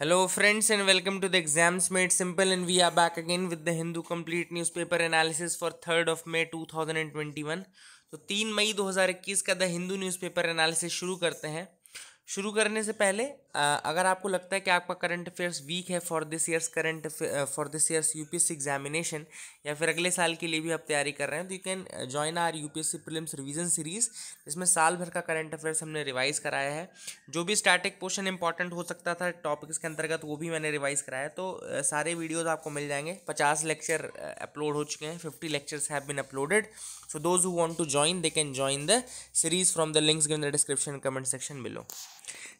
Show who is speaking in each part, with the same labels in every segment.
Speaker 1: hello friends and welcome to the exams made simple and we are back again with the Hindu complete newspaper analysis for third of May 2021 तो तीन मई 2021 का the Hindu newspaper analysis शुरू करते हैं शुरू करने से पहले अगर आपको लगता है कि आपका करंट अफेयर्स वीक है for this years current for this years UPSC examination या फिर अगले साल के लिए भी आप तैयारी कर रहे हैं तो you can join our UPSC prelims revision series जिसमें साल भर का करंट अफेयर्स हमने रिवाइज कराया है जो भी स्टैटिक पोर्शन इंपॉर्टेंट हो सकता था टॉपिक्स के अंतर्गत वो भी मैंने रिवाइज कराया तो सारे वीडियोज़ आपको मिल जाएंगे पचास लेक्चर अपलोड हो चुके हैं fifty lectures have been uploaded so those who want to join they can join the series from the links given the description comment section below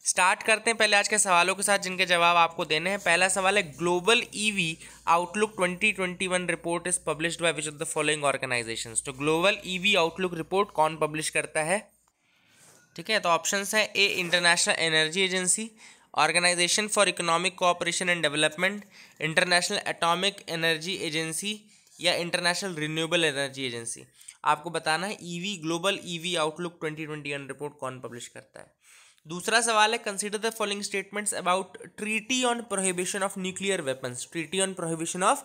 Speaker 1: start करते हैं पहले आज के सवालों के साथ जिनके जवाब आपको देने हैं पहला सवाल है global EV outlook 2021 report is published by which of the following organisation तो ग्लोबल ईवी आउटलुक रिपोर्ट कौन पब्लिश करता है ठीक है तो ऑप्शन है A International Energy Agency Organisation for Economic Cooperation and Development International Atomic Energy Agency या International Renewable Energy Agency आपको बताना है EV global EV outlook 2021 report कौन पब्लिश करता है दूसरा सवाल है consider the following statements about treaty on prohibition of nuclear weapons treaty on prohibition of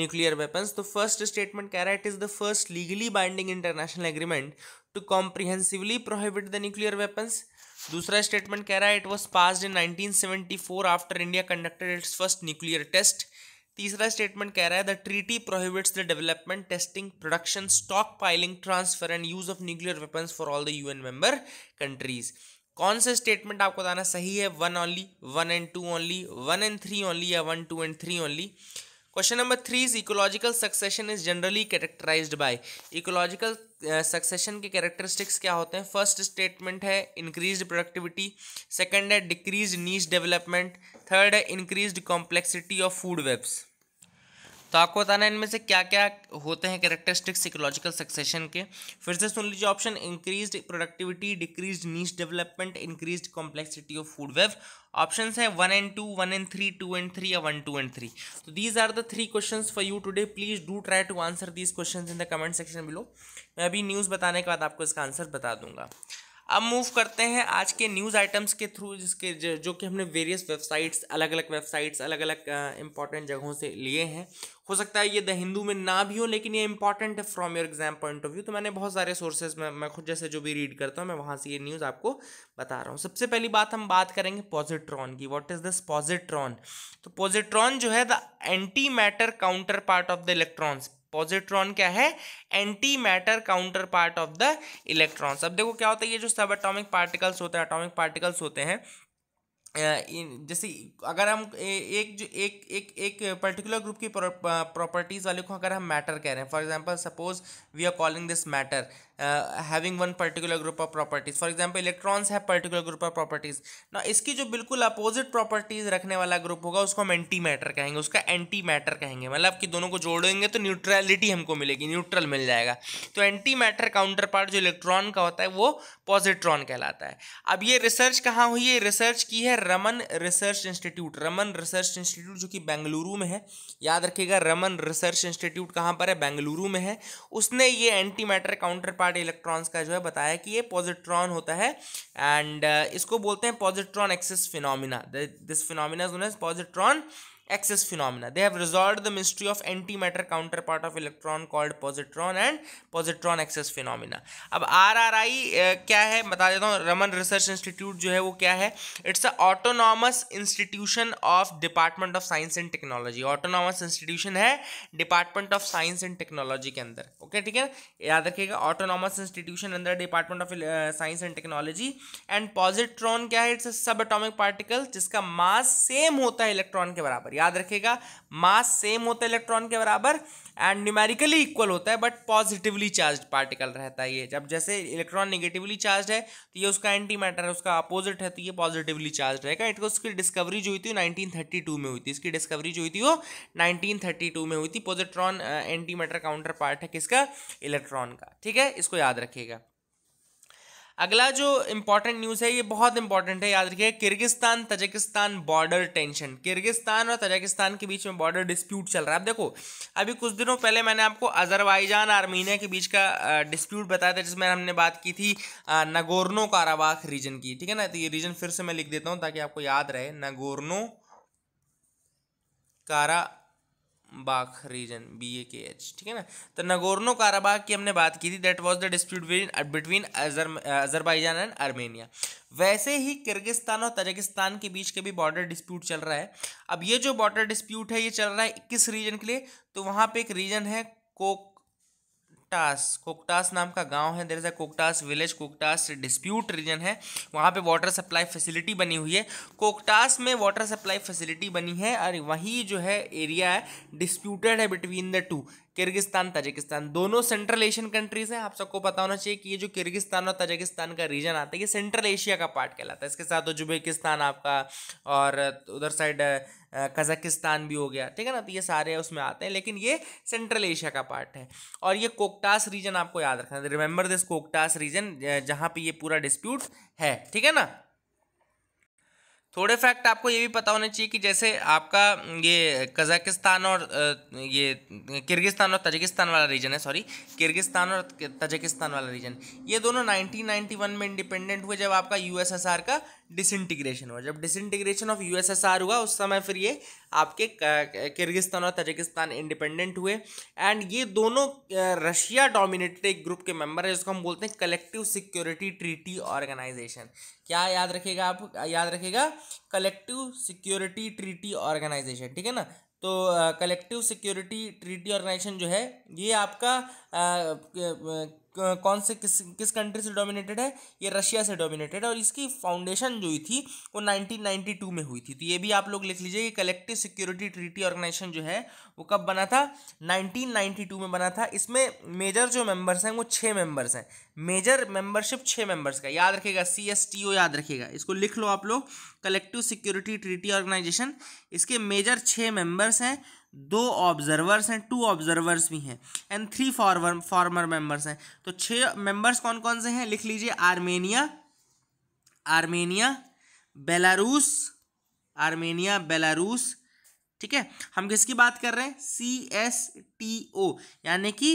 Speaker 1: nuclear weapons तो फर्स्ट स्टेटमेंट कह रहा है it is the first legally binding international agreement to comprehensively prohibit the nuclear weapons दूसरा स्टेटमेंट कह रहा है it was pass in 1974 after India conducted its first nuclear test तीसरा स्टेटमेंट कह रहा है the treaty prohibits the development testing production stockpiling transfer and use of nuclear weapons for all the UN member countries कौन सा statement आपको बताना सही है one only one and two only one and three only या one two and three only question number three is ecological succession is generally characterise by ecological succession के characteristics क्या होते हैं फर्स्ट स्टेटमेंट है इंक्रीज प्रोडक्टिविटी सेकंड है decrease niche development third है increase complexity of food webs तो आपको बताना है इनमें से क्या क्या होते हैं कैरेक्टरिस्टिक्स सिकोलॉजिकल सक्सेशन के फिर से सुन लीजिए option increase productivity decrease niche development increase complexity of food web option है one and two one and three two and three या वन टू एंड थ्री तो these are the three question for you today please do try to answer these question in the comment section below मैं अभी news बताने के बाद आपको इसका answer बता दूंगा अब मूव करते हैं आज के न्यूज़ आइटम्स के थ्रू जिसके जो, कि हमने वेरियस वेबसाइट्स अलग अलग वेबसाइट्स अलग अलग इंपॉर्टेंट जगहों से लिए हैं हो सकता है ये द हिंदू में ना भी हो लेकिन ये इंपॉर्टेंट है from your exam point of view तो मैंने बहुत सारे सोर्सेज में मैं खुद जैसे जो भी रीड करता हूँ मैं वहाँ से ये न्यूज़ आपको बता रहा हूँ सबसे पहली बात हम बात करेंगे पॉजिट्रॉन की वॉट इज़ दिस पॉजिट्रॉन तो पॉजिट्रॉन जो है the antimatter counterpart of the electrons positron क्या है antimatter counterpart of the electrons अब देखो क्या होता है ये जो सब अटोमिक पार्टिकल्स होते हैं अटोमिक पार्टिकल्स होते हैं जैसे अगर हम एक जो एक एक एक पर्टिकुलर ग्रुप की प्रॉपर्टीज़ वाले को अगर हम मैटर कह रहे हैं for example suppose we are calling this matter having one particular group of properties for example electrons have particular group of properties ना इसकी जो बिल्कुल अपोजिट प्रॉपर्टीज रखने वाला ग्रुप होगा उसको हम एंटी मैटर कहेंगे उसका एंटी मैटर कहेंगे मतलब कि दोनों को जोड़ेंगे तो न्यूट्रलिटी हमको मिलेगी न्यूट्रल मिल जाएगा तो एंटी मैटर काउंटर पार्ट जो इलेक्ट्रॉन का होता है वो पॉजिट्रॉन कहलाता है अब ये रिसर्च कहाँ हुई है रिसर्च की है Raman Research Institute Raman Research Institute जो कि बेंगलुरु में है याद रखिएगा रमन रिसर्च इंस्टीट्यूट कहाँ पर है बेंगलुरु में है उसने ये antimatter counterpart part electrons का जो है बताया कि ये पॉजिट्रॉन होता है एंड uh, इसको बोलते हैं positron excess phenomena this phenomena positron they have resolve the mystery of antimatter counterpart of electron called positron and positron excess phenomena अब आर आर आई क्या है बता देता हूँ रमन रिसर्च इंस्टीट्यूट जो है वो क्या है it's a autonomous institution of department of science and technology autonomous institution है department of science and technology के अंदर ओके ठीक है याद रखिएगा ऑटोनॉमस इंस्टीट्यूशन अंदर department of science and technology and positron क्या है इट्स अ सब अटोमिक पार्टिकल जिसका मास सेम होता है इलेक्ट्रॉन के बराबर याद रखेगा मास सेम होता है इलेक्ट्रॉन के बराबर एंड न्यूमेरिकली इक्वल होता है बट पॉजिटिवली चार्ज पार्टिकल रहता है ये जब जैसे इलेक्ट्रॉन नेगेटिवली चार्ज है तो ये उसका एंटी मैटर है उसका अपोजिट है तो ये पॉजिटिवली चार्ज रहेगा इट उसकी डिस्कवरी जो हुई थी नाइनटीन थर्टी टू में हुई थी इसकी डिस्कवरी जो हुई थी वो नाइनटीन थर्टी टू में हुई थी positron antimatter counterpart है किसका इलेक्ट्रॉन का ठीक है इसको याद रखिएगा अगला जो इंपॉर्टेंट न्यूज़ है ये बहुत इंपॉर्टेंट है याद रखिए Kyrgyzstan Tajikistan border tension Kyrgyzstan और तजिकिस्तान के बीच में बॉर्डर डिस्प्यूट चल रहा है अब देखो अभी कुछ दिनों पहले मैंने आपको अजरबाईजान आर्मीनिया के बीच का डिस्प्यूट बताया था जिसमें हमने बात की थी नगोरनो काराबाख रीजन की ठीक है ना तो ये रीजन फिर से मैं लिख देता हूँ ताकि आपको याद रहे नगोरनो कारा बाख रीजन बी ए के एच ठीक है ना तो नगोरनो काराबाग की हमने बात की थी that was the dispute between Azerbaijan and Armenia वैसे ही किर्गिस्तान और तजिकिस्तान के बीच के भी बॉर्डर डिस्प्यूट चल रहा है अब ये जो बॉर्डर डिस्प्यूट है ये चल रहा है किस रीजन के लिए तो वहाँ पे एक रीजन है कोक कोकटास कोकटास नाम का गांव है there is a Koktas village Koktas dispute region है वहाँ पे वाटर सप्लाई फैसिलिटी बनी हुई है कोकटास में वाटर सप्लाई फैसिलिटी बनी है और वही जो है एरिया है डिस्प्यूटेड है between the two Kyrgyzstan Tajikistan दोनों सेंट्रल एशियन कंट्रीज हैं आप सबको पता होना चाहिए कि ये जो किर्गिस्तान और तजिकिस्तान का रीजन आता है ये सेंट्रल एशिया का पार्ट कहलाता है इसके साथ उजबेकिस्तान आपका और उधर साइड कजाकिस्तान भी हो गया ठीक है ना तो ये सारे उसमें आते हैं लेकिन ये सेंट्रल एशिया का पार्ट है और ये कोकटास रीजन आपको याद रखना रिमेंबर दिस कोकटास रीजन जहाँ पर ये पूरा डिस्प्यूट है ठीक है ना थोड़े फैक्ट आपको ये भी पता होने चाहिए कि जैसे आपका ये कजाकिस्तान और ये किर्गिस्तान और तजिकिस्तान वाला रीजन है सॉरी किर्गिस्तान और तजिकिस्तान वाला रीजन ये दोनों 1991 में इंडिपेंडेंट हुए जब आपका यूएसएसआर का डिसइंटीग्रेशन हुआ जब डिसइंटीग्रेशन ऑफ यूएसएसआर हुआ उस समय फिर ये आपके किर्गिस्तान और तजिकिस्तान इंडिपेंडेंट हुए एंड ये दोनों रशिया डोमिनेटेड एक ग्रुप के मेंबर है जिसको हम बोलते हैं कलेक्टिव सिक्योरिटी ट्रीटी ऑर्गेनाइजेशन क्या याद रखेगा आप याद रखेगा कलेक्टिव सिक्योरिटी ट्रीटी ऑर्गेनाइजेशन ठीक है ना तो कलेक्टिव सिक्योरिटी ट्रीटी ऑर्गेनाइजेशन जो है ये आपका कौन से किस किस कंट्री से डोमिनेटेड है ये रशिया से डोमिनेटेड है और इसकी फाउंडेशन जो हुई थी वो 1992 में हुई थी तो ये भी आप लोग लिख लीजिए ये कलेक्टिव सिक्योरिटी ट्रीटी ऑर्गेनाइजेशन जो है वो कब बना था 1992 में बना था इसमें मेजर जो मेंबर्स हैं वो छः मेंबर्स हैं मेजर मेंबरशिप छः मेंबर्स का याद रखिएगा सी एस टी ओ याद रखिएगा इसको लिख लो आप लोग कलेक्टिव सिक्योरिटी ट्रीटी ऑर्गेनाइजेशन इसके मेजर छः मेंबर्स हैं दो ऑब्जर्वर्स हैं टू ऑब्जर्वर्स भी हैं and three former former members हैं तो छह मेंबर्स कौन कौन से हैं लिख लीजिए Armenia Armenia Belarus Armenia Belarus ठीक है हम किसकी बात कर रहे हैं सी एस टी ओ यानी कि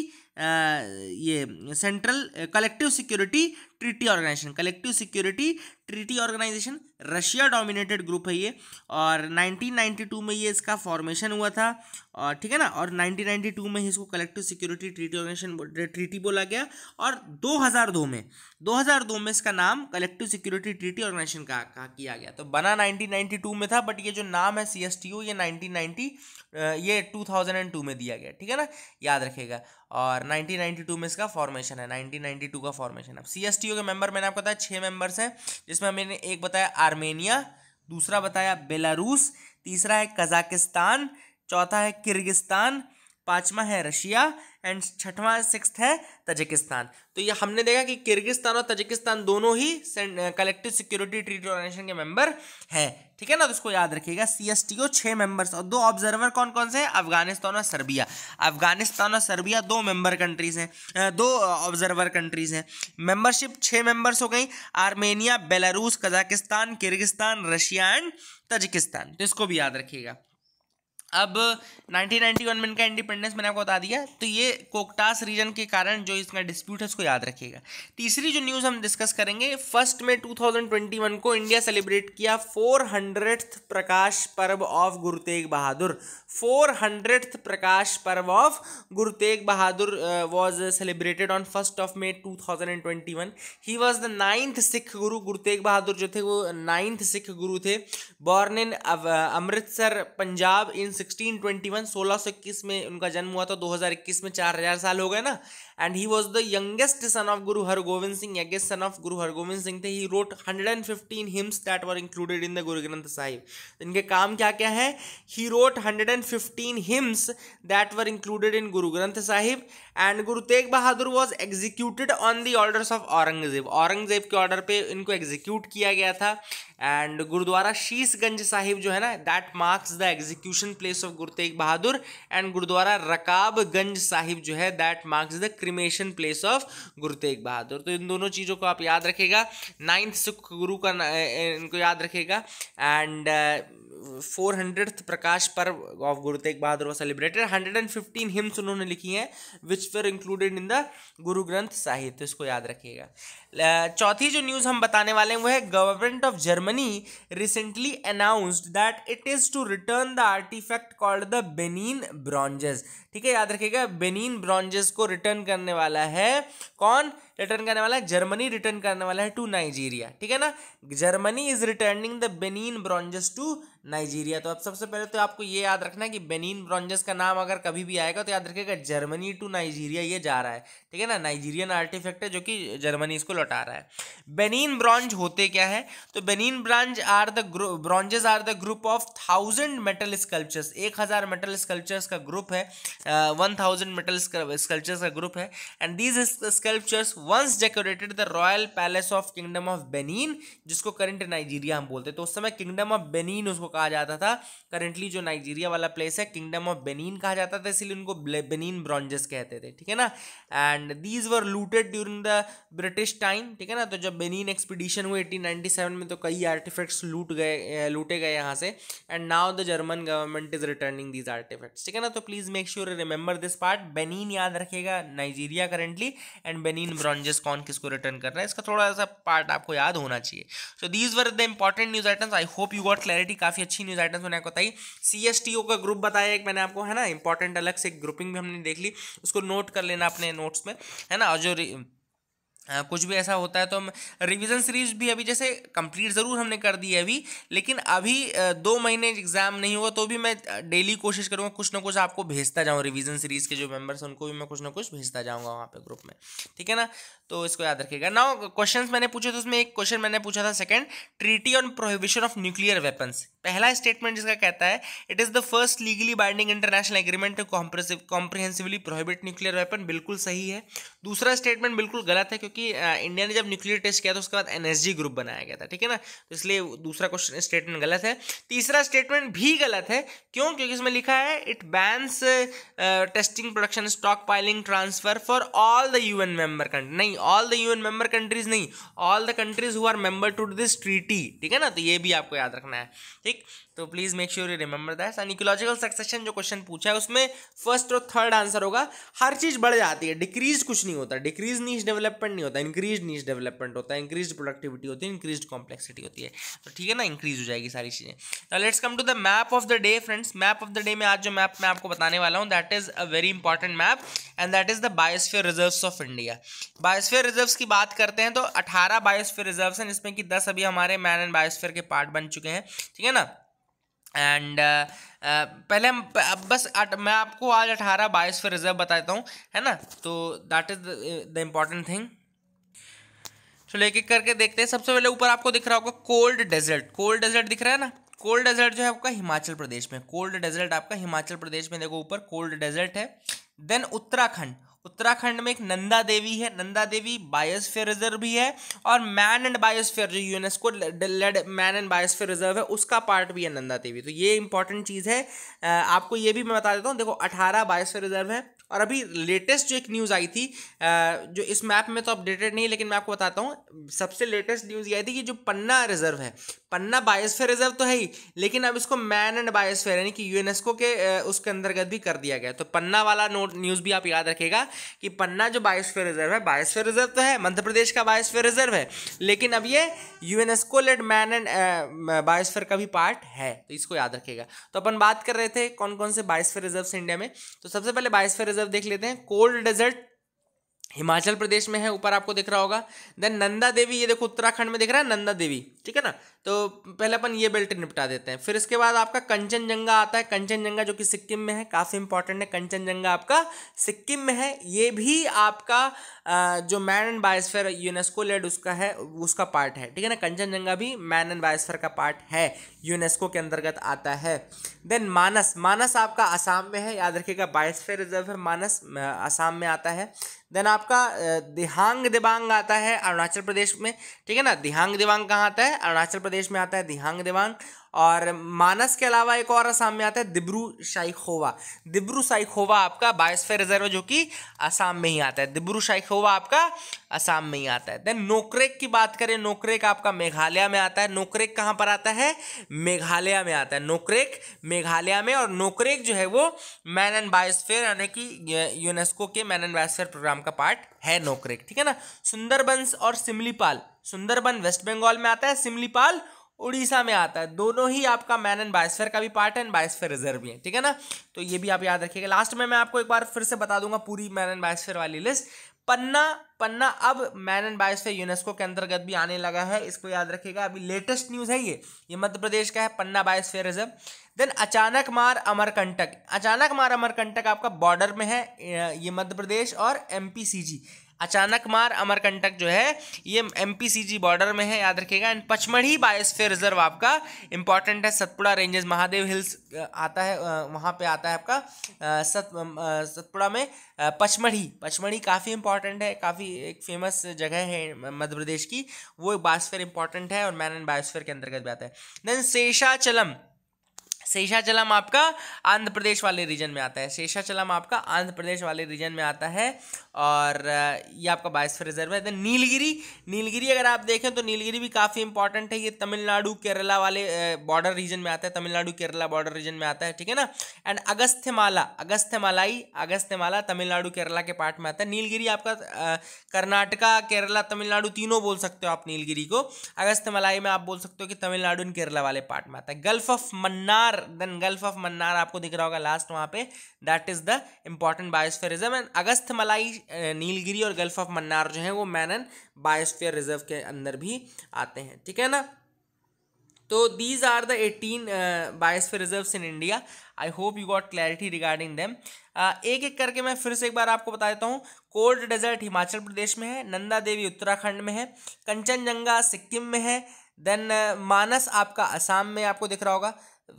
Speaker 1: ये central collective security treaty organisation collective security treaty organisation Russia dominated group है ये और 1992 में ये इसका फॉर्मेशन हुआ था और ठीक है ना और 1992 में इसको collective security treaty organisation treaty बोला गया और 2002 में 2002 में इसका नाम कलेक्टिव सिक्योरिटी ट्रीटी ऑर्गेनाइजेशन का, का किया गया तो बना 1992 में था बट ये जो नाम है सी ये नाइनटीन ये टू में दिया गया ठीक है ना याद रखेगा और 1992 में इसका फॉर्मेशन है 1992 का फॉर्मेशन अब सी यूसीओ के मेंबर मैंने आपको बताया छह मेंबर्स हैं जिसमें मैंने एक बताया आर्मेनिया दूसरा बताया बेलारूस तीसरा है कजाकिस्तान चौथा है किर्गिस्तान पाँचवा है रशिया एंड छठवा सिक्स है तजिकिस्तान तो ये हमने देखा कि किर्गिस्तान और तजिकिस्तान दोनों ही कलेक्टिव सिक्योरिटी ट्रीटी ऑर्गेनाइजेशन के मेंबर हैं ठीक है ना तो इसको याद रखिएगा सी एस टी ओ छः मेंबर्स और दो ऑब्जर्वर कौन कौन से हैं अफगानिस्तान और सर्बिया अफगानिस्तान और सर्बिया दो मेंबर कंट्रीज हैं दो ऑब्जर्वर कंट्रीज हैं मेंबरशिप छः मेंबर्स हो गई Armenia Belarus Kazakhstan Kyrgyzstan Russia and Tajikistan तो इसको भी याद रखिएगा अब 1991 में इनका इंडिपेंडेंस मैंने आपको बता दिया तो ये कोकटास रीजन के कारण जो इसका डिस्प्यूट है उसको याद रखिएगा तीसरी जो न्यूज़ हम डिस्कस करेंगे फर्स्ट में 2021 को इंडिया सेलिब्रेट किया for Prakash Parv of Guru Tegh Bahadur four Prakash Parv of Guru Tegh Bahadur was celebrated on first of May to he was the ninth Sikh Guru Guru Tegh बहादुर जो थे वो नाइन्थ सिख गुरु थे born in Amritsar Punjab in sixteen twenty one सोलह सौ इक्कीस में उनका जन्म हुआ था दो हजार इक्कीस में चार हजार साल हो गए ना and he was the youngest son of Guru Har Gobind Singh youngest son of Guru Hargobind Singh थे he wrote hundred and fifteen hymns that were included in the Guru Granth Sahib इनके काम क्या क्या है he wrote hundred and fifteen hymns that were included in Guru Granth Sahib and Guru Tegh Bahadur was executed on the orders of Aurangzeb Aurangzeb के order पर इनको execute किया गया था एंड गुरुद्वारा शीशगंज साहिब जो है ना that marks the execution place of Guru Tegh Bahadur and Gurudwara Rakabganj Sahib जो है that marks the cremation place of Guru Tegh बहादुर तो इन दोनों चीज़ों को आप याद रखेगा नाइन्थ सिख गुरु का इनको याद रखेगा and four hundred Prakash Parv of Guru Tegh Bahadur was celebrated hundred and fifteen hymns उन्होंने लिखी हैं विच फर इंक्लूडेड इन द गुरु ग्रंथ साहित्य तो इसको याद रखिएगा चौथी जो न्यूज़ हम बताने वाले हैं वो है government of Germany recently announced that it is to return the artefact called the Benin bronzes ठीक है याद रखिएगा बेनिन ब्रॉन्जेस को रिटर्न करने वाला है कौन रिटर्न करने वाला है जर्मनी रिटर्न करने वाला है टू नाइजीरिया ठीक है ना Germany is returning the Benin bronzes to Nigeria तो अब सबसे पहले तो आपको ये याद रखना है कि बेनिन ब्रॉन्जेस का नाम अगर कभी भी आएगा तो याद रखिएगा जर्मनी टू नाइजीरिया ये जा रहा है ठीक है ना नाइजीरियन आर्टिफैक्ट है जो कि जर्मनी इसको लौटा रहा है बेनिन ब्रॉन्ज होते क्या है तो Benin bronze are the bronzes are the group of thousand metal sculptures एक हज़ार मेटल स्कल्पचर्स का ग्रुप है वन थाउजेंड मेटल स्कल्पचर्स का ग्रुप है and these sculptures once decorated the royal palace of kingdom of Benin जिसको current Nigeria हम बोलते हैं तो उस समय किंगडम ऑफ बेनिन उसको कहा जाता था करेंटली जो नाइजीरिया वाला प्लेस है किंगडम ऑफ बेनीन कहा जाता था इसलिए उनको बेनीन ब्रॉन्जेस कहते थे ठीक है ना and these were looted during the British time ठीक है ना तो जब बेनीन एक्सपीडिशन हुए एटीन में तो कई आर्टिफैक्ट्स लूट गए लूटे गए यहाँ से and now the German government is returning these artefacts ठीक है ना तो please make sure remember this part Benin याद रखेगा Nigeria currently and Benin bronzes कौन किसको रिटर्न कर रहा है इसका थोड़ा सा पार्ट आपको याद होना चाहिए so these were the important news items I hope you got clarity काफ़ी काफ़ी अच्छी न्यूज़ आइटम्स मैंने आपको बताई सी एस टी ओ का ग्रुप बताया एक मैंने आपको है ना इंपॉर्टेंट अलग से ग्रुपिंग भी हमने देख ली उसको नोट कर लेना अपने नोट्स में है ना और जो आ, कुछ भी ऐसा होता है तो हम रिविजन सीरीज भी अभी जैसे कंप्लीट ज़रूर हमने कर दी है अभी लेकिन अभी दो महीने एग्ज़ाम नहीं हुआ तो भी मैं डेली कोशिश करूँगा कुछ ना कुछ आपको भेजता जाऊँ रिविजन सीरीज़ के जो मेम्बर्स उनको भी मैं कुछ ना कुछ भेजता जाऊँगा वहाँ पे ग्रुप में ठीक है ना तो इसको याद रखिएगा नाउ क्वेश्चंस मैंने पूछे थे उसमें एक क्वेश्चन मैंने पूछा था second treaty on prohibition of nuclear weapons पहला स्टेटमेंट जिसका कहता है it is the first legally binding international agreement to comprehensively prohibit nuclear weapon बिल्कुल सही है दूसरा स्टेटमेंट बिल्कुल गलत है क्योंकि इंडिया ने जब न्यूक्लियर टेस्ट किया था उसके बाद एनएसजी ग्रुप बनाया गया था ठीक है ना तो इसलिए दूसरा क्वेश्चन स्टेटमेंट गलत है तीसरा स्टेटमेंट भी गलत है क्यों क्योंकि इसमें लिखा है it bans testing production stockpiling transfer for all the UN member country नहीं all the UN member countries नहीं all the countries who are member to this treaty ठीक है ना तो ये भी आपको याद रखना है ठीक तो please make sure you remember that and ecological succession जो क्वेश्चन पूछा है उसमें फर्स्ट और थर्ड आंसर होगा हर चीज़ बढ़ जाती है डिक्रीज कुछ नहीं होता डिक्रीज नीच डेवलपमेंट नहीं होता इंक्रीज नीच डेवलपमेंट होता है इंक्रीज प्रोडक्टिविटी होती है इंक्रीज कॉम्प्लेक्सिटी होती है तो ठीक है ना इंक्रीज हो जाएगी सारी चीज़ें let's come to the map of the day friends map of the day में आज जो मैप मैं आपको बताने वाला हूँ that is a very important map and that is the biosphere reserve of India biosphere reserve की बात करते हैं तो अठारह बायोस्फेयर रिजर्व्स हैं जिसमें कि दस अभी हमारे मैन एंड बायोस्फेयर के पार्ट बन चुके हैं ठीक है ना एंड uh, uh, पहले हम बस आट, मैं आपको आज अठारह बाईस फिर रिजर्व बता देता हूँ है ना तो that is the important thing तो एक एक करके देखते हैं सबसे पहले ऊपर आपको दिख रहा होगा कोल्ड डेजर्ट कोल्ड डेजर्ट दिख रहा है ना कोल्ड डेजर्ट जो है आपका हिमाचल प्रदेश में कोल्ड डेजर्ट आपका हिमाचल प्रदेश में देखो ऊपर कोल्ड डेजर्ट है देन उत्तराखंड उत्तराखंड में एक नंदा देवी है नंदा देवी बायोस्फीयर रिजर्व भी है और मैन एंड बायोस्फीयर जो UNESCO man and biosphere reserve है उसका पार्ट भी है नंदा देवी तो ये इंपॉर्टेंट चीज़ है आपको ये भी मैं बता देता हूँ देखो अठारह बायोस्फीयर रिजर्व है और अभी लेटेस्ट जो एक न्यूज़ आई थी जो इस मैप में तो अपडेटेड नहीं है लेकिन मैं आपको बताता हूँ सबसे लेटेस्ट न्यूज़ ये आई थी कि जो पन्ना रिजर्व है पन्ना बायोस्फेयर रिजर्व तो है ही लेकिन अब इसको मैन एंड बायोस्फेयर यानी कि यूनेस्को के उसके अंतर्गत भी कर दिया गया तो पन्ना वाला नोट न्यूज़ भी आप याद रखेगा कि पन्ना जो बायोस्फेयर रिजर्व है बायोस्फेयर रिजर्व तो है मध्य प्रदेश का बायोस्फेयर रिजर्व है लेकिन अब ये UNESCO led man and biosphere का भी पार्ट है तो इसको याद रखेगा तो अपन बात कर रहे थे कौन कौन से बायोस्फेयर रिजर्व इंडिया में तो सबसे पहले बायोस्फेयर रिजर्व देख लेते हैं कोल्ड डेजर्ट हिमाचल प्रदेश में है ऊपर आपको दिख रहा होगा देन नंदा देवी ये देखो उत्तराखंड में दिख रहा है नंदा देवी ठीक है ना तो पहले अपन ये बेल्ट निपटा देते हैं फिर इसके बाद आपका कंचनजंगा आता है कंचनजंगा जो कि सिक्किम में है काफ़ी इंपॉर्टेंट है कंचनजंगा आपका सिक्किम में है ये भी आपका जो man and biosphere UNESCO led उसका है उसका पार्ट है ठीक है ना कंचनजंगा भी मैन एंड बायोस्फेयर का पार्ट है यूनेस्को के अंतर्गत आता है देन मानस मानस आपका आसाम में है याद रखिएगा बायोस्फेयर रिजर्व है मानस आसाम में आता है देन आपका दिहांग दिबांग आता है अरुणाचल प्रदेश में ठीक है ना दिहांग दिबांग कहाँ आता है अरुणाचल प्रदेश में आता है दिहांग देवांग और मानस के अलावा एक और आसाम में आता है दिब्रू शाइखोवा दिब्रू शाइखोवा आपका बायोस्फेयर रिजर्व जो कि असम में ही आता है दिब्रू शाइखोवा आपका असम में ही आता है देन नोकरेक की बात करें नोकरेक आपका मेघालय में आता है नोकरेक कहाँ पर आता है मेघालय में आता है नोकरेक मेघालय में और नोकरेक जो है वो मैन एंड बायोस्फेयर यानी कि यूनेस्को के मैन एंड बायोस्फेयर प्रोग्राम का पार्ट है नोकरेक ठीक है ना सुंदरबंस और सिमलीपाल सुंदरबन वेस्ट बंगाल में आता है सिमलीपाल उड़ीसा में आता है दोनों ही आपका मैन एंड बायोस्फेयर का भी पार्ट है एंड बायोस्फेयर रिजर्व भी है ठीक है ना तो ये भी आप याद रखिएगा लास्ट में मैं आपको एक बार फिर से बता दूंगा पूरी मैन एंड बायोस्फेयर वाली लिस्ट पन्ना पन्ना अब मैन एंड बायोस्फेयर यूनेस्को के अंतर्गत भी आने लगा है इसको याद रखिएगा अभी लेटेस्ट न्यूज़ है ये ये मध्य प्रदेश का है पन्ना बायोस्फेयर रिजर्व देन अचानक मार अमरकंटक अचानक मार अमरकंटक आपका बॉर्डर में है ये मध्य प्रदेश और एम पी सी जी अचानक मार अमरकंटक जो है ये एम बॉर्डर में है याद रखिएगा एंड पचमढ़ी बायोस्फीयर रिजर्व आपका इंपॉर्टेंट है सतपुड़ा रेंजेस महादेव हिल्स आता है वहाँ पे आता है आपका सत सतपुड़ा में पचमढ़ी पचमढ़ी काफ़ी इंपॉर्टेंट है काफ़ी एक फेमस जगह है मध्य प्रदेश की वो बायोस्फीयर इंपॉर्टेंट है और मैन एंड बायोस्फीयर के अंतर्गत भी आता है देन शेषाचलम शेषाचलम आपका आंध्र प्रदेश वाले रीजन में आता है शेषाचलम आपका आंध्र प्रदेश वाले रीजन में आता है और ये आपका बायसफे रिजर्व है नीलगिरी नीलगिरी अगर आप देखें तो नीलगिरी भी काफ़ी इंपॉर्टेंट है ये तमिलनाडु केरला वाले बॉर्डर रीजन में आता है तमिलनाडु केरला बॉर्डर रीजन में आता है ठीक है ना एंड अगस्थ्यमाला अगस्त्यमालाई अगस्थ्यमाला तमिलनाडु केरला के पार्ट में आता है नीलगिरी आपका कर्नाटका केरला तमिलनाडु तीनों बोल सकते हो आप नीलगिरी को अगस्थ्यमालाई में आप बोल सकते हो कि तमिलनाडु एंड केरला वाले पार्ट में आता है gulf of Mannar Mannar then gulf of Mannar आपको दिख रहा होगा लास्ट वहाँ पे that is the important biosphere reserve and Agasthyamalai Nilgiri और गल्फ ऑफ मन्नार जो है वो मैनन बायोस्फीयर रिजर्व के अंदर भी आते हैं ठीक है ना तो these are the eighteen biosphere reserves in India I hope you got clarity regarding them एक एक करके मैं फिर से एक बार आपको बता देता हूँ कोल्ड डेजर्ट हिमाचल प्रदेश में है नंदा देवी उत्तराखंड में है कंचनजंगा सिक्किम में है देन मानस आपका असम में आपको दिख रहा होगा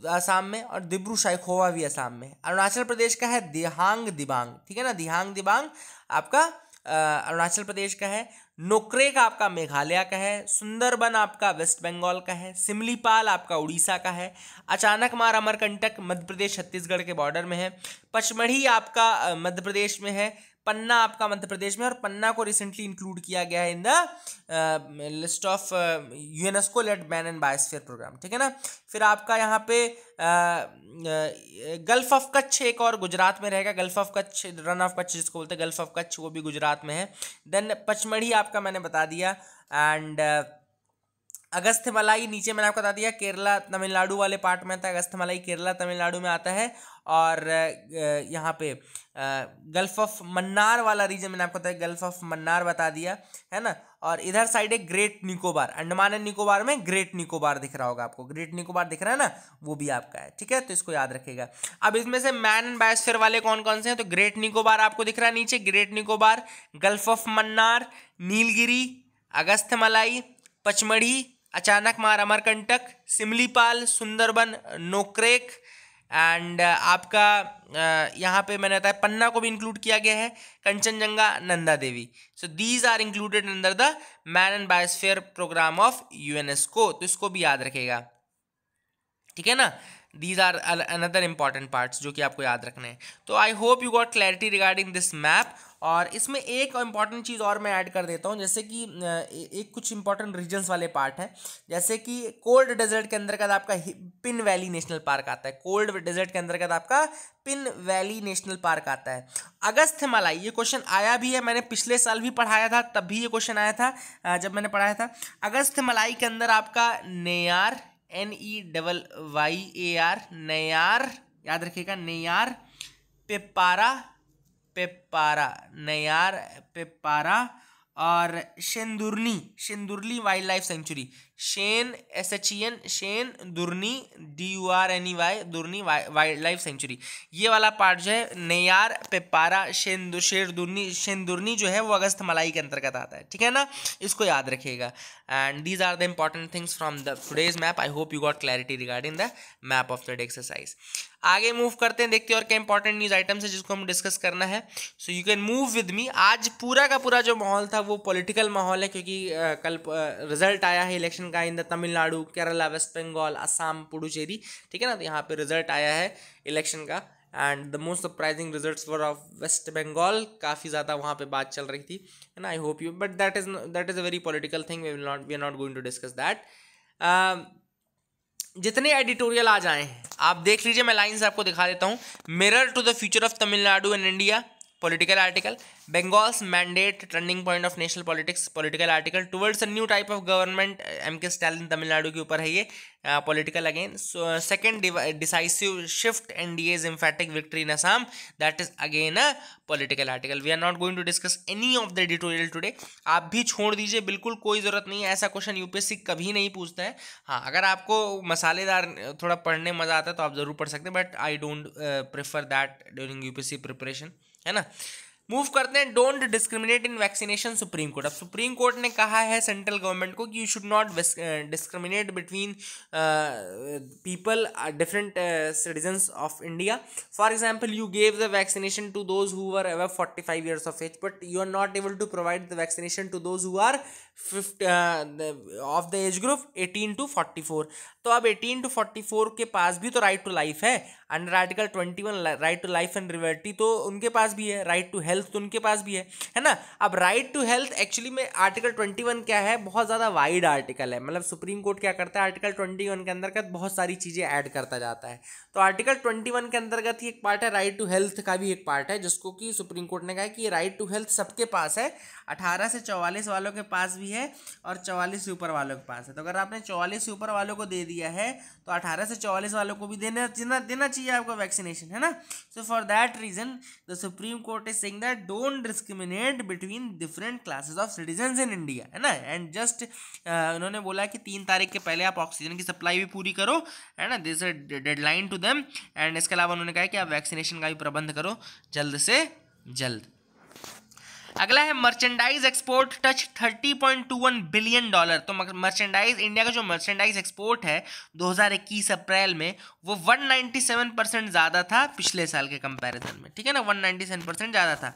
Speaker 1: असम में और दिब्रू शाइखोवा भी असम में अरुणाचल प्रदेश का है दिहांग दिबांग ठीक है ना दिहांग दिबांग आपका अरुणाचल प्रदेश का है नोकरेक आपका मेघालय का है सुंदरबन आपका वेस्ट बंगाल का है सिमलीपाल आपका उड़ीसा का है अचानक मार अमरकंटक मध्य प्रदेश छत्तीसगढ़ के बॉर्डर में है पचमढ़ी आपका मध्य प्रदेश में है पन्ना आपका मध्य प्रदेश में और पन्ना को रिसेंटली इंक्लूड किया गया है in the list of UNESCO led man and biosphere programme ठीक है ना फिर आपका यहाँ पे गल्फ ऑफ कच्छ एक और गुजरात में रहेगा gulf of Kutch Rann of Kutch जिसको बोलते हैं गल्फ ऑफ कच्छ वो भी गुजरात में है देन पचमढ़ी आपका मैंने बता दिया एंड अगस्त्यमलाई मलाई नीचे मैंने आपको बता दिया केरला तमिलनाडु वाले पार्ट में आता है अगस्त्यमलाई मलाई केरला तमिलनाडु में आता है और यहाँ पे गल्फ ऑफ मन्नार वाला रीजन मैंने आपको बताया गल्फ ऑफ मन्नार बता दिया है ना और इधर साइड है ग्रेट निकोबार अंडमान एंड निकोबार में ग्रेट निकोबार दिख रहा होगा आपको ग्रेट निकोबार दिख रहा है ना वो भी आपका है ठीक है तो इसको याद रखेगा अब इसमें से मैन एंड बायोस्फेयर वाले कौन कौन से हैं तो ग्रेट निकोबार आपको दिख रहा है नीचे great Nicobar gulf of Mannar Nilgiri Agasthyamalai Pachmarhi Achanakmar Amarkantak Similipal Sundarban Nokrek and uh, आपका uh, यहाँ पे मैंने बताया पन्ना को भी इंक्लूड किया गया है Kanchenjunga Nanda Devi so these are included under the man and biosphere programme of को तो इसको भी याद रखेगा ठीक है ना these are another important parts जो कि आपको याद रखने हैं तो I hope you got clarity regarding this map और इसमें एक इंपॉर्टेंट चीज़ और मैं ऐड कर देता हूँ जैसे कि एक कुछ इंपॉर्टेंट रीजन्स वाले पार्ट है जैसे कि कोल्ड डेजर्ट के अंतर्गत तो आपका पिन वैली नेशनल पार्क आता है कोल्ड डेजर्ट के अंतर्गत तो आपका पिन वैली नेशनल पार्क आता है अगस्त हिमालय ये क्वेश्चन आया भी है मैंने पिछले साल भी पढ़ाया था तब भी ये क्वेश्चन आया था जब मैंने पढ़ाया था अगस्त हिमालय के अंदर आपका Neyyar N E double Y A R Neyyar याद रखिएगा नेयार पेपारा पेपारा नयार पेपारा और Shendurney Shendurney wildlife sanctuary Shen S H E N Shendurney D U R N E Y Durney wildlife sanctuary ये वाला पार्ट जो है नेयार पेपारा शेन शेर दुर्नी शेन दुर्नी जो है वो अगस्त मलाई के अंतर्गत आता है ठीक है ना इसको याद रखिएगा and these are the important things from the today's map I hope you got clarity regarding the map of the exercise आगे मूव करते हैं देखते हैं और क्या इंपॉर्टेंट न्यूज़ आइटम्स है जिसको हम डिस्कस करना है so you can move with me आज पूरा का पूरा जो माहौल था वो पॉलिटिकल माहौल है क्योंकि कल रिजल्ट आया है election Sri Lanka in the Tamil Nadu Kerala west Bengal Assam Puducherry ठीक है ना तो यहाँ पे रिजल्ट आया है इलेक्शन का and the most surprising result for of west Bengal काफ़ी ज़्यादा वहाँ पे बात चल रही थी and I hope you but that is that is a very political thing we not we are not going to discuss that जितने एडिटोरियल आ जाए आप देख लीजिए मैं लाइन से आपको दिखा देता हूँ mirror to the future of Tamil Nadu and India political article Bengal's mandate turning point of national politics political article towards a new type of government M K Stalin Tamil Nadu के ऊपर है ये political again second decisive shift and the edge emphatic victory in Assam that is again a political article we are not going to discuss any of the editorial today आप भी छोड़ दीजिए बिल्कुल कोई ज़रूरत नहीं है ऐसा क्वेश्चन यूपीएससी कभी नहीं पूछता है हाँ अगर आपको मसालेदार uh, थोड़ा पढ़ने मज़ा आता है तो आप ज़रूर पढ़ सकते हैं but I don't prefer that during UPSC preparation है ना मूव करते हैं don't discriminate in vaccination supreme court अब सुप्रीम कोर्ट ने कहा है सेंट्रल गवर्नमेंट को कि you should not discriminate between people different citizens of India for example you gave the vaccination to those who are over forty five years of age but you are not able to provide the vaccination to those who are of the age group eighteen to forty four तो अब eighteen to forty four के पास भी तो right to life है under article twenty one right to life and liberty तो उनके पास भी है राइट टू हेल्थ तो उनके पास भी है है ना अब राइट टू हेल्थ एक्चुअली में आर्टिकल ट्वेंटी वन क्या है बहुत ज़्यादा वाइड आर्टिकल है मतलब सुप्रीम कोर्ट क्या करता है आर्टिकल ट्वेंटी वन के अंतर्गत बहुत सारी चीज़ें ऐड करता जाता है तो आर्टिकल ट्वेंटी वन के अंतर्गत ही एक पार्ट है राइट टू हेल्थ का भी एक पार्ट है जिसको कि सुप्रीम कोर्ट ने कहा कि राइट टू हेल्थ सबके पास है अठारह से चौवालीस वालों के पास भी है और चौवालीस से ऊपर वालों के पास है तो अगर आपने चौवालीस से ऊपर वालों को दे दिया है तो अठारह से चौवालीस वालों को भी देना देना चाहिए चाहिए आपको वैक्सीनेशन है ना so for that reason the supreme court is saying that don't discriminate between different classes of citizen in India है ना एंड जस्ट uh, उन्होंने बोला कि तीन तारीख के पहले आप ऑक्सीजन की सप्लाई भी पूरी करो है ना this deadline to them and इसके अलावा उन्होंने कहा कि आप वैक्सीनेशन का भी प्रबंध करो जल्द से जल्द अगला है merchandise export touch 30.21 billion dollar तो मर्चेंडाइज इंडिया का जो मर्चेंडाइज एक्सपोर्ट है 2021 अप्रैल में वो 197 परसेंट ज़्यादा था पिछले साल के कंपैरिजन में ठीक है ना 197 परसेंट ज़्यादा था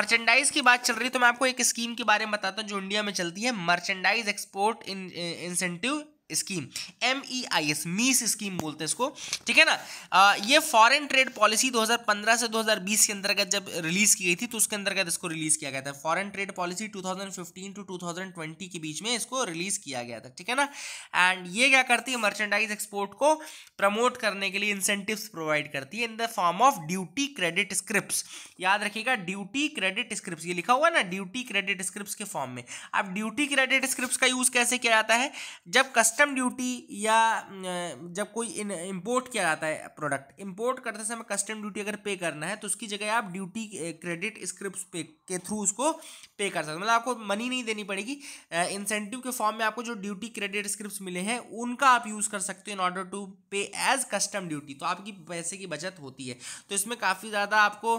Speaker 1: मर्चेंडाइज की बात चल रही तो मैं आपको एक स्कीम के बारे में बताता हूँ जो इंडिया में चलती है merchandise export incentive scheme M E I S MEIS scheme बोलते हैं इसको ठीक है ना आ, ये फॉरेन ट्रेड पॉलिसी 2015 से 2020 के अंतर्गत जब रिलीज की गई थी तो उसके अंतर्गत इसको रिलीज किया गया था फॉरेन ट्रेड पॉलिसी 2015 टू 2020 के बीच में इसको रिलीज किया गया था ठीक है ना एंड ये क्या करती है मर्चेंडाइज एक्सपोर्ट को प्रमोट करने के लिए इंसेंटिव प्रोवाइड करती है in the form of duty credit script याद रखिएगा ड्यूटी क्रेडिट स्क्रिप्ट ये लिखा हुआ ना ड्यूटी क्रेडिट स्क्रिप्ट के फॉर्म में अब ड्यूटी क्रेडिट स्क्रिप्ट का यूज कैसे किया जाता है जब कस्टम कस्टम ड्यूटी या जब कोई इंपोर्ट किया जाता है प्रोडक्ट इंपोर्ट करते समय कस्टम ड्यूटी अगर पे करना है तो उसकी जगह आप ड्यूटी क्रेडिट स्क्रिप्ट पे के थ्रू उसको पे कर सकते मतलब आपको मनी नहीं देनी पड़ेगी इंसेंटिव के फॉर्म में आपको जो ड्यूटी क्रेडिट स्क्रिप्ट मिले हैं उनका आप यूज़ कर सकते हो in order to pay as custom duty तो आपकी पैसे की बचत होती है तो इसमें काफ़ी ज़्यादा आपको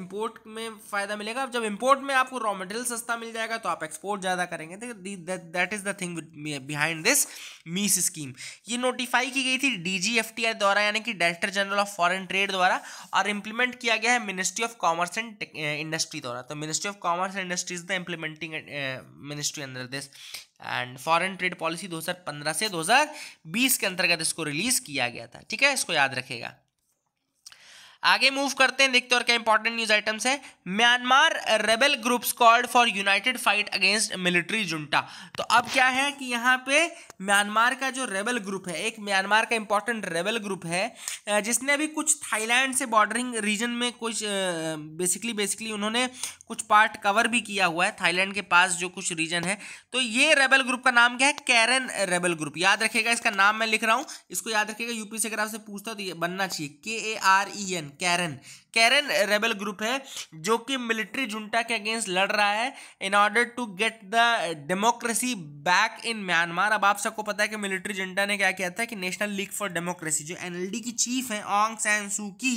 Speaker 1: इम्पोर्ट में फ़ायदा मिलेगा जब इम्पोर्ट में आपको रॉ मटेरियल सस्ता मिल जाएगा तो आप एक्सपोर्ट ज़्यादा करेंगे that is the thing behind this MEIS scheme ये नोटिफाई की गई थी डीजीएफटीआर द्वारा यानी कि director general of foreign trade द्वारा और इम्प्लीमेंट किया गया है ministry of commerce and industry द्वारा तो ministry of commerce and industries the implementing ministry अंदर this and foreign trade policy 2015 से 2020 के अंतर्गत इसको रिलीज किया गया था ठीक है इसको याद रखेगा आगे मूव करते हैं देखते हैं और क्या इंपॉर्टेंट न्यूज आइटम्स है Myanmar rebel groups called for united fight against military junta तो अब क्या है कि यहाँ पे म्यांमार का जो रेबल ग्रुप है एक म्यांमार का इंपॉर्टेंट रेबल ग्रुप है जिसने अभी कुछ थाईलैंड से बॉर्डरिंग रीजन में कुछ बेसिकली बेसिकली उन्होंने कुछ पार्ट कवर भी किया हुआ है थाईलैंड के पास जो कुछ रीजन है तो ये रेबल ग्रुप का नाम क्या है कैरन रेबल ग्रुप याद रखेगा इसका नाम मैं लिख रहा हूँ इसको याद रखेगा यूपी से अगर आपसे पूछता तो ये बनना चाहिए K A R E N Karen Karen rebel group है जो कि मिलिट्री जुंटा के अगेंस्ट लड़ रहा है in order to get the democracy back in Myanmar अब आप सबको पता है कि मिलिट्री जुंटा ने क्या किया था कि नेशनल लीग फॉर डेमोक्रेसी जो एन की चीफ हैं ऑन्ग सैन सू की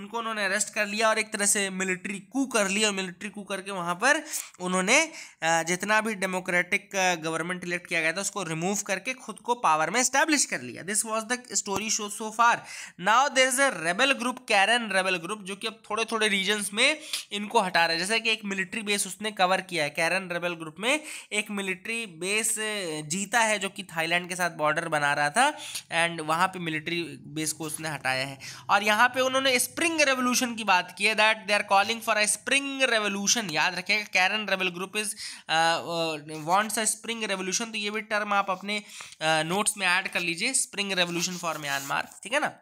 Speaker 1: उनको उन्होंने अरेस्ट कर लिया और एक तरह से मिलिट्री कू कर लिया और मिलिट्री कू करके वहाँ पर उन्होंने जितना भी डेमोक्रेटिक गवर्नमेंट इलेक्ट किया गया था उसको रिमूव करके खुद को पावर में स्टैब्लिश कर लिया this was the story show so far now there is a rebel group Karen rebel group जो कि अब थोड़े थोड़े रीजन्स में इनको हटा रहे हैं जैसे कि एक मिलिट्री बेस उसने कवर किया है कैरन रेबल ग्रुप में एक मिलिट्री बेस जीता है जो कि थाईलैंड के साथ बॉर्डर बना रहा था एंड वहाँ पर मिलिट्री बेस को उसने हटाया है और यहाँ पर उन्होंने स्प्रिंग रेवोल्यूशन की बात की है that they are calling for a spring revolution याद रखेगा Karen rebel group is wants a spring revolution तो ये भी टर्म आप अपने नोट्स uh, में ऐड कर लीजिए स्प्रिंग रेवोल्यूशन फॉर म्यांमार ठीक है ना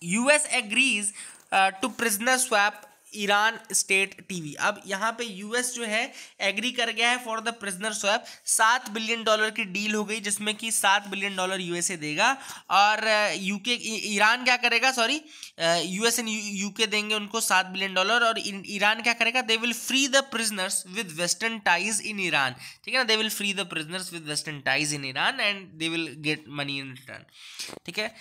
Speaker 1: US agrees uh, to prisoner swap Iran state TV अब यहाँ पे यूएस जो है एग्री कर गया है फॉर द प्रिजनर स्वैप सात बिलियन डॉलर की डील हो गई जिसमें कि सात बिलियन डॉलर यूएसए देगा और यूके ईरान क्या करेगा सॉरी यूएस एंड यूके देंगे उनको सात बिलियन डॉलर और ईरान क्या करेगा they will free the prisoners with western ties in Iran ठीक है ना they will free the prisoners with western ties in Iran and they will get money in return ठीक है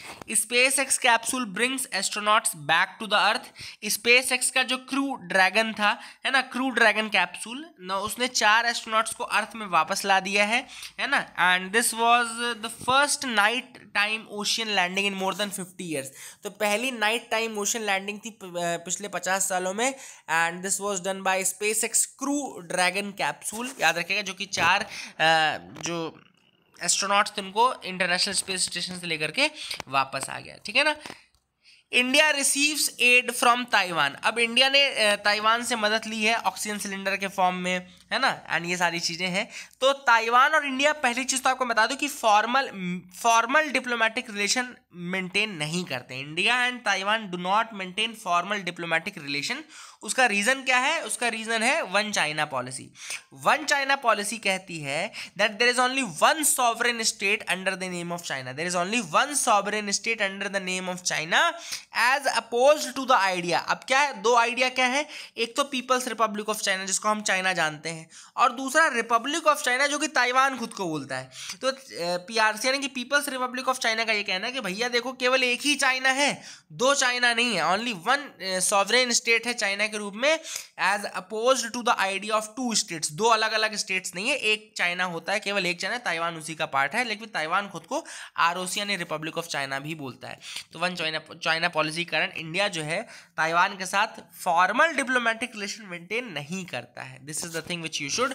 Speaker 1: SpaceX capsule brings astronauts back to the earth SpaceX का जो crew dragon था है ना क्रू ड्रैगन कैप्सूल ना उसने चार एस्ट्रोनॉट्स को अर्थ में वापस ला दिया है है ना and this was the first night time ocean landing in more than fifty years तो पहली नाइट टाइम ओशियन लैंडिंग थी पिछले पचास सालों में and this was done by SpaceX crew dragon capsule याद रखेगा जो कि चार जो एस्ट्रोनॉट्स थे उनको इंटरनेशनल स्पेस स्टेशन से लेकर के वापस आ गया ठीक है ना India receives aid from Taiwan अब इंडिया ने ताइवान से मदद ली है ऑक्सीजन सिलेंडर के फॉर्म में है ना एंड ये सारी चीज़ें हैं तो ताइवान और इंडिया पहली चीज़ तो आपको बता दूँ कि formal formal diplomatic relation maintain नहीं करते India and Taiwan do not maintain formal diplomatic relation उसका रीज़न क्या है उसका रीज़न है one China policy one China policy कहती है that there is only one sovereign state under the name of China there is only one sovereign state under the name of China as oppose to the idea अब क्या है दो idea क्या है एक तो पीपल्स रिपब्लिक ऑफ चाइना जिसको हम चाइना जानते हैं हैं और दूसरा रिपब्लिक ऑफ चाइना जो कि ताइवान खुद को बोलता है तो पीआरसी यानी कि पीपल्स रिपब्लिक ऑफ चाइना का ये कहना है कि भैया देखो केवल एक ही चाइना है दो चाइना नहीं है ओनली वन सॉवरेन स्टेट है चाइना के रूप में as oppose to the idea of two states दो अलग अलग स्टेट्स नहीं है एक चाइना होता है केवल एक चाइना ताइवान उसी का पार्ट है लेकिन ताइवान खुद को आर यानी रिपब्लिक ऑफ चाइना भी बोलता है तो वन चाइना चाइना पॉलिसी कारण इंडिया जो है ताइवान के साथ फॉर्मल डिप्लोमेटिक रिलेशन मेंटेन नहीं करता है this is the thing which you should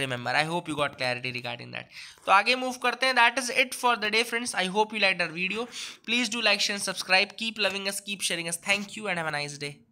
Speaker 1: remember I hope you got clarity regarding that तो आगे मूव करते हैं that is it for the day friends I hope you like our video please do like share subscribe keep loving us keep sharing us thank you and have a nice day